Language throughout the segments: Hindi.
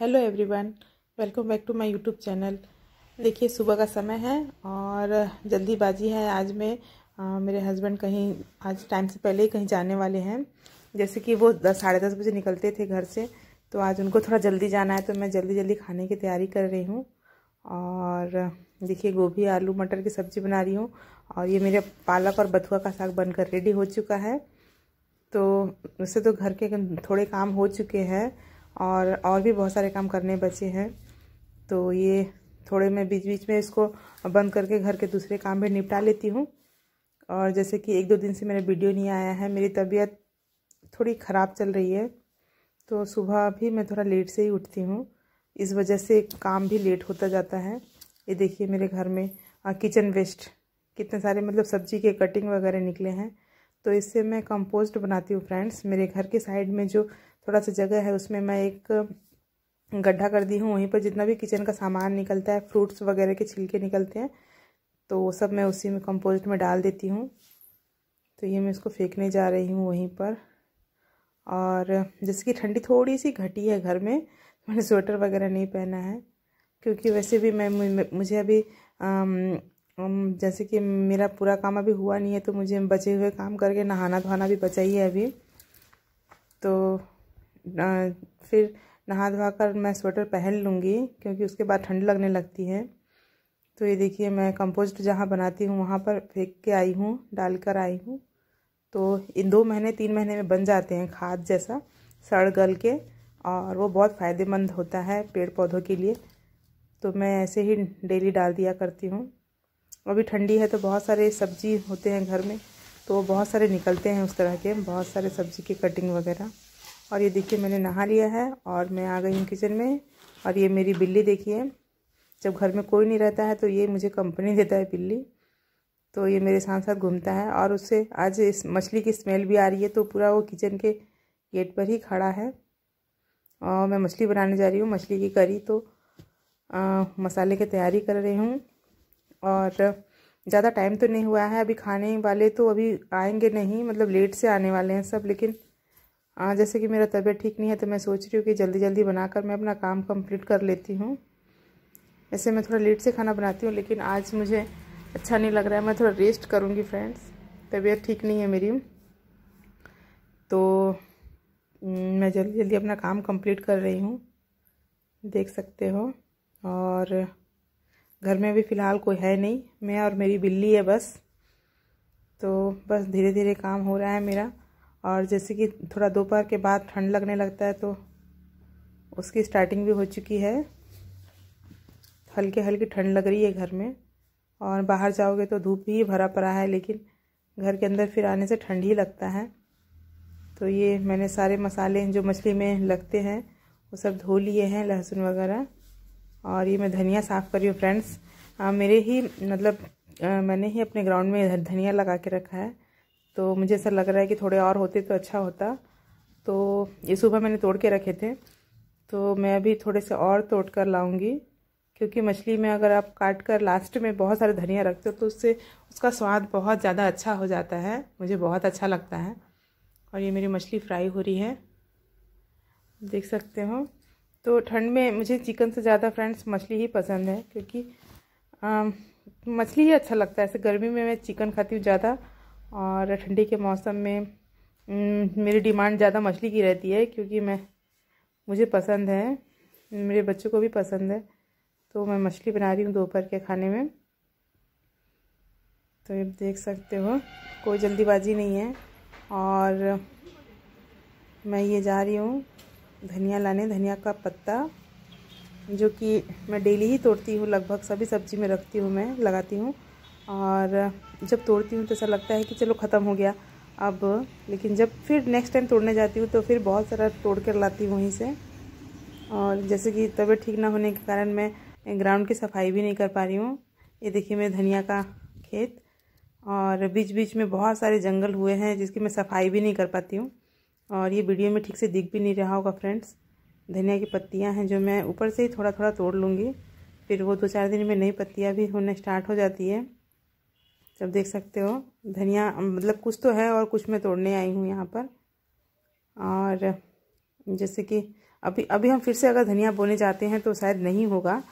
hello everyone welcome back to my YouTube channel देखिए सुबह का समय है और जल्दीबाजी है आज मैं आ, मेरे हस्बैंड कहीं आज टाइम से पहले ही कहीं जाने वाले हैं जैसे कि वो दस साढ़े दस बजे निकलते थे घर से तो आज उनको थोड़ा जल्दी जाना है तो मैं जल्दी जल्दी खाने की तैयारी कर रही हूँ और देखिए गोभी आलू मटर की सब्ज़ी बना रही हूँ और ये मेरे पालक और बथुआ का साग बनकर रेडी हो चुका है तो उससे तो घर के थोड़े काम हो चुके हैं और और भी बहुत सारे काम करने बचे हैं तो ये थोड़े मैं बीच बीच में इसको बंद करके घर के दूसरे काम भी निपटा लेती हूँ और जैसे कि एक दो दिन से मेरा वीडियो नहीं आया है मेरी तबीयत थोड़ी ख़राब चल रही है तो सुबह भी मैं थोड़ा लेट से ही उठती हूँ इस वजह से काम भी लेट होता जाता है ये देखिए मेरे घर में किचन वेस्ट कितने सारे मतलब सब्जी के कटिंग वगैरह निकले हैं तो इससे मैं कंपोस्ट बनाती हूँ फ्रेंड्स मेरे घर के साइड में जो थोड़ा सा जगह है उसमें मैं एक गड्ढा कर दी हूँ वहीं पर जितना भी किचन का सामान निकलता है फ्रूट्स वगैरह के छिलके निकलते हैं तो वो सब मैं उसी में कंपोस्ट में डाल देती हूँ तो ये मैं इसको फेंकने जा रही हूँ वहीं पर और जैसे कि ठंडी थोड़ी सी घटी है घर में मैंने स्वेटर वगैरह नहीं पहना है क्योंकि वैसे भी मैं मुझे अभी जैसे कि मेरा पूरा काम अभी हुआ नहीं है तो मुझे बचे हुए काम करके नहाना धोना भी बचा ही है अभी तो फिर नहा धोवा कर मैं स्वेटर पहन लूँगी क्योंकि उसके बाद ठंड लगने लगती है तो ये देखिए मैं कंपोस्ट जहाँ बनाती हूँ वहाँ पर फेंक के आई हूँ डाल कर आई हूँ तो इन दो महीने तीन महीने में बन जाते हैं खाद जैसा सड़ गल के और वो बहुत फ़ायदेमंद होता है पेड़ पौधों के लिए तो मैं ऐसे ही डेली डाल दिया करती हूँ अभी ठंडी है तो बहुत सारे सब्ज़ी होते हैं घर में तो बहुत सारे निकलते हैं उस तरह के बहुत सारे सब्ज़ी की कटिंग वगैरह और ये देखिए मैंने नहा लिया है और मैं आ गई हूँ किचन में और ये मेरी बिल्ली देखिए जब घर में कोई नहीं रहता है तो ये मुझे कंपनी देता है बिल्ली तो ये मेरे साथ साथ घूमता है और उससे आज इस मछली की स्मेल भी आ रही है तो पूरा वो किचन के गेट पर ही खड़ा है और मैं मछली बनाने जा रही हूँ मछली की करी तो आ, मसाले की तैयारी कर रही हूँ और ज़्यादा टाइम तो नहीं हुआ है अभी खाने वाले तो अभी आएंगे नहीं मतलब लेट से आने वाले हैं सब लेकिन हाँ, जैसे कि मेरा तबीयत ठीक नहीं है तो मैं सोच रही हूँ कि जल्दी जल्दी बनाकर मैं अपना काम कंप्लीट कर लेती हूँ ऐसे मैं थोड़ा लेट से खाना बनाती हूँ लेकिन आज मुझे अच्छा नहीं लग रहा है मैं थोड़ा रेस्ट करूँगी फ्रेंड्स तबीयत ठीक नहीं है मेरी तो हम्म, मैं जल्दी जल्दी अपना काम कम्प्लीट कर रही हूँ देख सकते हो और घर में भी फ़िलहाल कोई है नहीं मैं और मेरी बिल्ली है बस तो बस धीरे धीरे काम हो रहा है मेरा और जैसे कि थोड़ा दोपहर के बाद ठंड लगने लगता है तो उसकी स्टार्टिंग भी हो चुकी है हल्की हल्की ठंड लग रही है घर में और बाहर जाओगे तो धूप भी भरा पड़ा है लेकिन घर के अंदर फिर आने से ठंड ही लगता है तो ये मैंने सारे मसाले जो मछली में लगते हैं वो सब धो लिए हैं लहसुन वगैरह और ये मैं धनिया साफ़ करी हूँ फ्रेंड्स मेरे ही मतलब आ, मैंने ही अपने ग्राउंड में धनिया लगा के रखा है तो मुझे ऐसा लग रहा है कि थोड़े और होते तो अच्छा होता तो ये सुबह मैंने तोड़ के रखे थे तो मैं अभी थोड़े से और तोड़ कर लाऊँगी क्योंकि मछली में अगर आप काट कर लास्ट में बहुत सारे धनिया रखते हो तो उससे उसका स्वाद बहुत ज़्यादा अच्छा हो जाता है मुझे बहुत अच्छा लगता है और ये मेरी मछली फ्राई हो रही है देख सकते हो तो ठंड में मुझे चिकन से ज़्यादा फ्रेंड्स मछली ही पसंद है क्योंकि मछली ही अच्छा लगता है ऐसे गर्मी में मैं चिकन खाती हूँ ज़्यादा और ठंडी के मौसम में मेरी डिमांड ज़्यादा मछली की रहती है क्योंकि मैं मुझे पसंद है मेरे बच्चों को भी पसंद है तो मैं मछली बना रही हूँ दोपहर के खाने में तो ये देख सकते हो कोई जल्दीबाजी नहीं है और मैं ये जा रही हूँ धनिया लाने धनिया का पत्ता जो कि मैं डेली ही तोड़ती हूँ लगभग सभी सब्जी में रखती हूँ मैं लगाती हूँ और जब तोड़ती हूँ तो ऐसा लगता है कि चलो ख़त्म हो गया अब लेकिन जब फिर नेक्स्ट टाइम तोड़ने जाती हूँ तो फिर बहुत सारा तोड़ कर लाती हूँ वहीं से और जैसे कि तबीयत ठीक ना होने के कारण मैं ग्राउंड की सफाई भी नहीं कर पा रही हूँ ये देखिए मैं धनिया का खेत और बीच बीच में बहुत सारे जंगल हुए हैं जिसकी मैं सफाई भी नहीं कर पाती हूँ और ये वीडियो में ठीक से दिख भी नहीं रहा होगा फ्रेंड्स धनिया की पत्तियाँ हैं जो मैं ऊपर से ही थोड़ा थोड़ा तोड़ लूँगी फिर वो दो चार दिन में नई पत्तियाँ भी होना स्टार्ट हो जाती है जब देख सकते हो धनिया मतलब कुछ तो है और कुछ मैं तोड़ने आई हूँ यहाँ पर और जैसे कि अभी अभी हम फिर से अगर धनिया बोने जाते हैं तो शायद नहीं होगा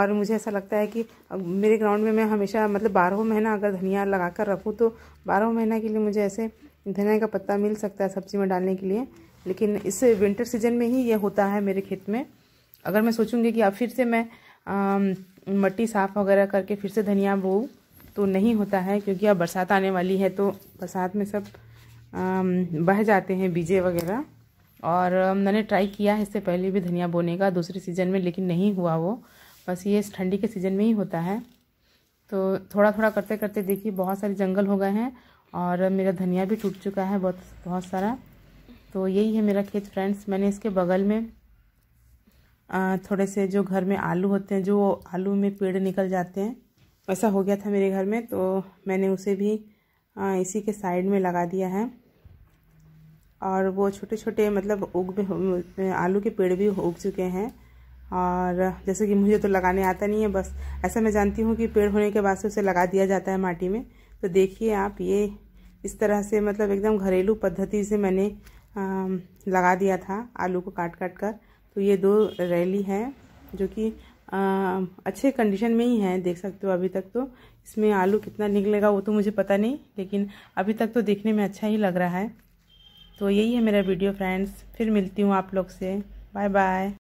और मुझे ऐसा लगता है कि मेरे ग्राउंड में मैं हमेशा मतलब बारहों महीना अगर धनिया लगा कर रखूँ तो बारहों महीना के लिए मुझे ऐसे धनिया का पत्ता मिल सकता है सब्ज़ी में डालने के लिए लेकिन इस विंटर सीजन में ही यह होता है मेरे खेत में अगर मैं सोचूंगी कि अब फिर से मैं मट्टी साफ़ वगैरह करके फिर से धनिया बोऊँ तो नहीं होता है क्योंकि अब बरसात आने वाली है तो बरसात में सब बह जाते हैं बीजे वगैरह और मैंने ट्राई किया है इससे पहले भी धनिया बोने का दूसरे सीज़न में लेकिन नहीं हुआ वो बस ये ठंडी के सीज़न में ही होता है तो थोड़ा थोड़ा करते करते देखिए बहुत सारे जंगल हो गए हैं और मेरा धनिया भी टूट चुका है बहुत बहुत सारा तो यही है मेरा खेत फ्रेंड्स मैंने इसके बगल में थोड़े से जो घर में आलू होते हैं जो आलू में पेड़ निकल जाते हैं ऐसा हो गया था मेरे घर में तो मैंने उसे भी इसी के साइड में लगा दिया है और वो छोटे छोटे मतलब उग आलू के पेड़ भी उग चुके हैं और जैसे कि मुझे तो लगाने आता नहीं है बस ऐसा मैं जानती हूँ कि पेड़ होने के बाद से उसे लगा दिया जाता है माटी में तो देखिए आप ये इस तरह से मतलब एकदम घरेलू पद्धति से मैंने आ, लगा दिया था आलू को काट काट कर तो ये दो रैली है जो कि आ, अच्छे कंडीशन में ही है देख सकते हो अभी तक तो इसमें आलू कितना निकलेगा वो तो मुझे पता नहीं लेकिन अभी तक तो देखने में अच्छा ही लग रहा है तो यही है मेरा वीडियो फ्रेंड्स फिर मिलती हूँ आप लोग से बाय बाय